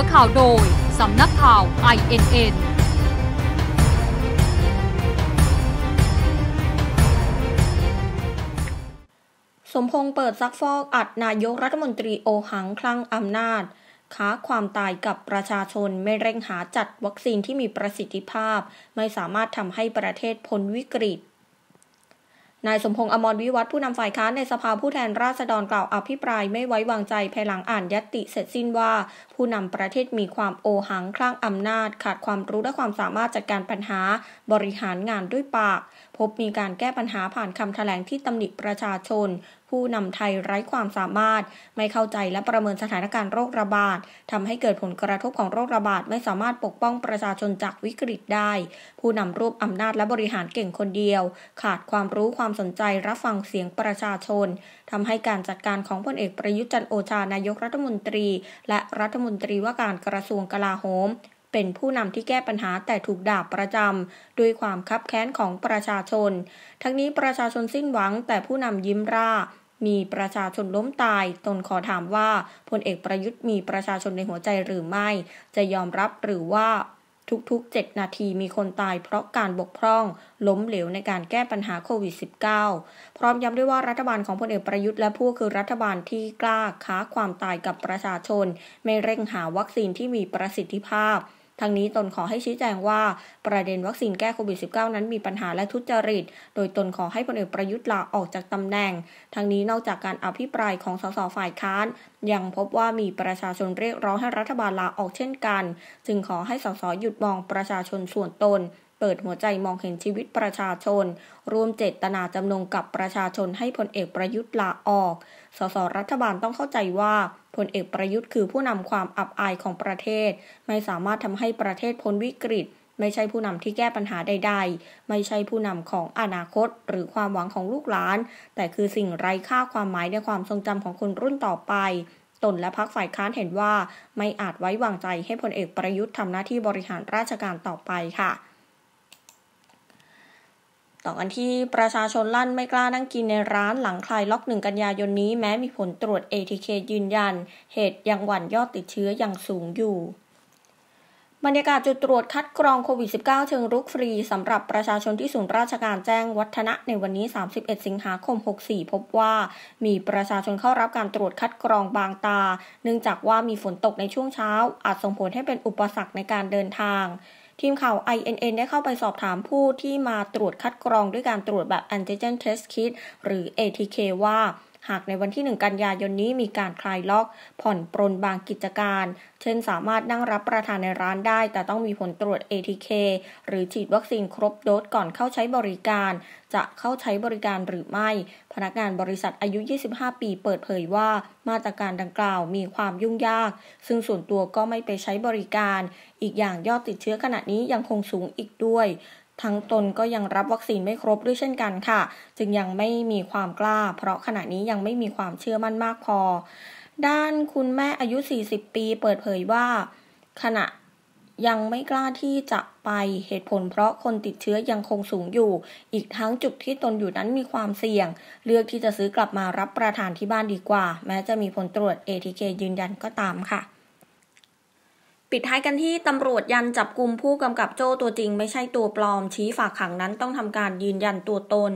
อข่าวโดย สำนักข่าว INN สมพงษ์เปิดซักฟอกอัดนายกรัฐมนตรีโอหังคลั่งอำนาจ ค้าความตายกับประชาชนไม่เร่งหาจัดวัคซีนที่มีประสิทธิภาพ ไม่สามารถทำให้ประเทศพ้นวิกฤตนายสมพงษ์อมรวิวัฒผู้นำฝ่ายค้านในสภาผู้แทนราษฎรกล่าวอภิปรายไม่ไว้วางใจภายหลังอ่านยติเสร็จสิ้นว่าผู้นำประเทศมีความโอหังคลั่งอำนาจขาดความรู้และความสามารถจัดการปัญหาบริหารงานด้วยปากพบมีการแก้ปัญหาผ่านคำแถลงที่ตำหนิประชาชน ผู้นำไทยไร้ความสามารถ ไม่เข้าใจและประเมินสถานการณ์โรคระบาดทำให้เกิดผลกระทบของโรคระบาด ไม่สามารถปกป้องประชาชนจากวิกฤตได้ ผู้นำรูปอำนาจและบริหารเก่งคนเดียว ขาดความรู้ความสนใจรับฟังเสียงประชาชนทำให้การจัดการของพลเอกประยุทธ์จันโอชานายกรัฐมนตรี และรัฐมนตรีว่าการกระทรวงกลาโหมเป็นผู้นำที่แก้ปัญหาแต่ถูกด่าประจำด้วยความคับแค้นของประชาชน ทั้งนี้ประชาชนสิ้นหวังแต่ผู้นำยิ้มร่ามีประชาชนล้มตายตนขอถามว่าพลเอกประยุทธ์มีประชาชนในหัวใจหรือไม่ จะยอมรับหรือว่าทุกๆ 7 นาทีมีคนตายเพราะการบกพร่องล้มเหลวในการแก้ปัญหาโควิด -19 พร้อมย้ำด้วยว่ารัฐบาลของพลเอกประยุทธ์และผู้คือรัฐบาลที่กล้าค้าความตายกับประชาชน ไม่เร่งหาวัคซีนที่มีประสิทธิภาพทั้งนี้ตนขอให้ชี้แจงว่าประเด็นวัคซีนแก้โควิด -19 นั้นมีปัญหาและทุจริต โดยตนขอให้พลเอกประยุทธ์ลาออกจากตำแหน่ง ทั้งนี้นอกจากการอภิปรายของสสฝ่ายค้าน ยังพบว่ามีประชาชนเรียกร้องให้รัฐบาลลาออกเช่นกัน จึงขอให้สสหยุดมองประชาชนส่วนตนเปิดหัวใจมองเห็นชีวิตประชาชน รวมเจตนาจำนงกับประชาชนให้พลเอกประยุทธ์ลาออก สสรัฐบาลต้องเข้าใจว่าพลเอกประยุทธ์คือผู้นำความอับอายของประเทศ ไม่สามารถทำให้ประเทศพ้นวิกฤต ไม่ใช่ผู้นำที่แก้ปัญหาใดๆไม่ใช่ผู้นำของอนาคต หรือความหวังของลูกหลาน แต่คือสิ่งไร้ค่าความหมายในความทรงจำของคนรุ่นต่อไป ตนและพักฝ่ายค้านเห็นว่า ไม่อาจไว้วางใจให้พลเอกประยุทธ์ทำหน้าที่บริหารราชการต่อไปค่ะต่อกันที่ประชาชนลั่นไม่กล้านั่งกินในร้านหลังคลายล็อกหนึ่งกันยายนนี้แม้มีผลตรวจ ATK ยืนยัน เหตุยังหวั่นยอดติดเชื้ออย่างสูงอยู่ บรรยากาศจุดตรวจคัดกรองโควิด -19 เชิงรุกฟรีสำหรับประชาชนที่ศูนย์ราชการแจ้งวัฒนะในวันนี้ 31 สิงหาคม 64 พบว่ามีประชาชนเข้ารับการตรวจคัดกรองบางตา เนื่องจากว่ามีฝนตกในช่วงเช้า อาจส่งผลให้เป็นอุปสรรคในการเดินทางทีมข่าว INN ได้เข้าไปสอบถามผู้ที่มาตรวจคัดกรองด้วยการตรวจแบบ antigen test kit หรือ ATK ว่าหากในวันที่ 1 กันยายนนี้มีการคลายล็อกผ่อนปรนบางกิจการ เช่นสามารถนั่งรับประทานในร้านได้แต่ต้องมีผลตรวจ ATK หรือฉีดวัคซีนครบโดสก่อนเข้าใช้บริการ จะเข้าใช้บริการหรือไม่ พนักงานบริษัทอายุ 25 ปีเปิดเผยว่ามาตรการดังกล่าวมีความยุ่งยาก ซึ่งส่วนตัวก็ไม่ไปใช้บริการ อีกอย่างยอดติดเชื้อขณะนี้ยังคงสูงอีกด้วยทั้งตนก็ยังรับวัคซีนไม่ครบด้วยเช่นกันค่ะ จึงยังไม่มีความกล้า เพราะขณะนี้ยังไม่มีความเชื่อมั่นมากพอ ด้านคุณแม่อายุ 40 ปีเปิดเผยว่า ขณะยังไม่กล้าที่จะไปเหตุผล เพราะคนติดเชื้อยังคงสูงอยู่ อีกทั้งจุดที่ตนอยู่นั้นมีความเสี่ยง เลือกที่จะซื้อกลับมารับประทานที่บ้านดีกว่า แม้จะมีผลตรวจ ATK ยืนยันก็ตามค่ะปิดท้ายกันที่ตำรวจยันจับกลุ่มผู้กำกับโจ้ตัวจริงไม่ใช่ตัวปลอม ชี้ฝากขังนั้นต้องทำการยืนยันตัวตน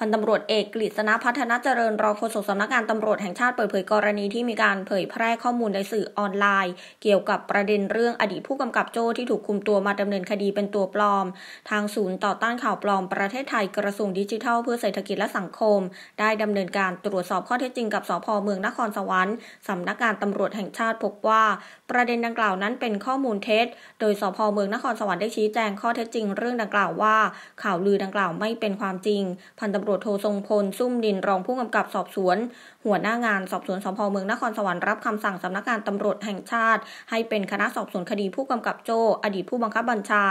พันตำรวจเอกกฤษณพัฒนเจริญรองโฆษกสำนักงานตำรวจแห่งชาติเปิดเผยกรณีที่มีการเผยแพร่ข้อมูลในสื่อออนไลน์ เกี่ยวกับประเด็นเรื่องอดีตผู้กำกับโจ้ที่ถูกคุมตัวมาดำเนินคดีเป็นตัวปลอม ทางศูนย์ต่อต้านข่าวปลอมประเทศไทยกระทรวงดิจิทัลเพื่อเศรษฐกิจและสังคม ได้ดำเนินการตรวจสอบข้อเท็จจริงกับสพเมืองนครสวรรค์สำนักงานตำรวจแห่งชาติพบว่า ประเด็นดังกล่าวนั้นเป็นข้อมูลเท็จโดยสพเมืองนครสวรรค์ได้ชี้แจงข้อเท็จจริง เรื่องดังกล่าวว่า ข่าวลือดังกล่าวไม่เป็นความจริง พันตำำรวจโททรงพลซุ่มดินรองผู้กำกับสอบสวน หัวหน้างานสอบสวนสพเมืองนครสวรรค์รับคำสั่งสำนักงานตำรวจแห่งชาติ ให้เป็นคณะสอบสวนคดีผู้กำกับโจอดีตผู้บังคับบัญชา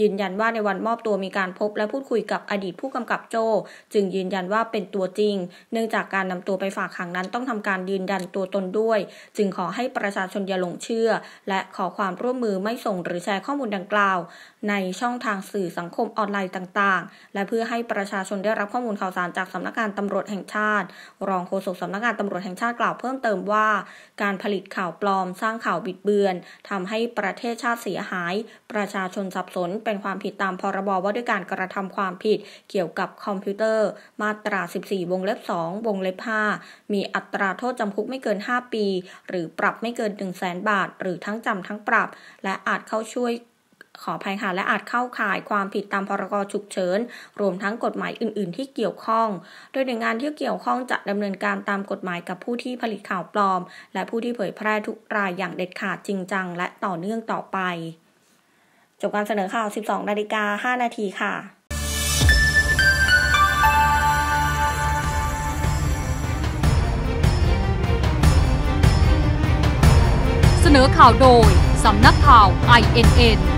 ยืนยันว่าในวันมอบตัวมีการพบและพูดคุยกับอดีตผู้กำกับโจจึงยืนยันว่าเป็นตัวจริง เนื่องจากการนำตัวไปฝากขังนั้นต้องทำการยืนยันตัวตนด้วย จึงขอให้ประชาชนอย่าหลงเชื่อ และขอความร่วมมือไม่ส่งหรือแชร์ข้อมูลดังกล่าวในช่องทางสื่อสังคมออนไลน์ต่างๆ และเพื่อให้ประชาชนได้รับข้อมูลข่าวสารจากสำนักงานตำรวจแห่งชาติ รองโฆษกสำนักงานตำรวจแห่งชาติกล่าวเพิ่มเติมว่า การผลิตข่าวปลอมสร้างข่าวบิดเบือนทำให้ประเทศชาติเสียหาย ประชาชนสับสนเป็นความผิดตามพรบว่าด้วยการกระทำความผิดเกี่ยวกับคอมพิวเตอร์ มาตรา 14 วงเล็บ2วงเล็บ5มีอัตราโทษจำคุกไม่เกิน 5 ปี หรือปรับไม่เกิน 1 0 0 0 0แบาท หรือทั้งจำทั้งปรับ และอาจเข้าช่วยขออภัยค่ะและอาจเข้าข่ายความผิดตามพรกฉุกเฉินรวมทั้งกฎหมายอื่น ๆ ที่เกี่ยวข้อง โดยหน่วยงานที่เกี่ยวข้องจะดำเนินการตามกฎหมายกับผู้ที่ผลิตข่าวปลอม และผู้ที่เผยแพร่ทุกรายอย่างเด็ดขาดจริงจัง และต่อเนื่องต่อไปจบการเสนอข่าว 12 นาฬิกา5นาทีค่ะ เสนอข่าวโดยสำนักข่าว INN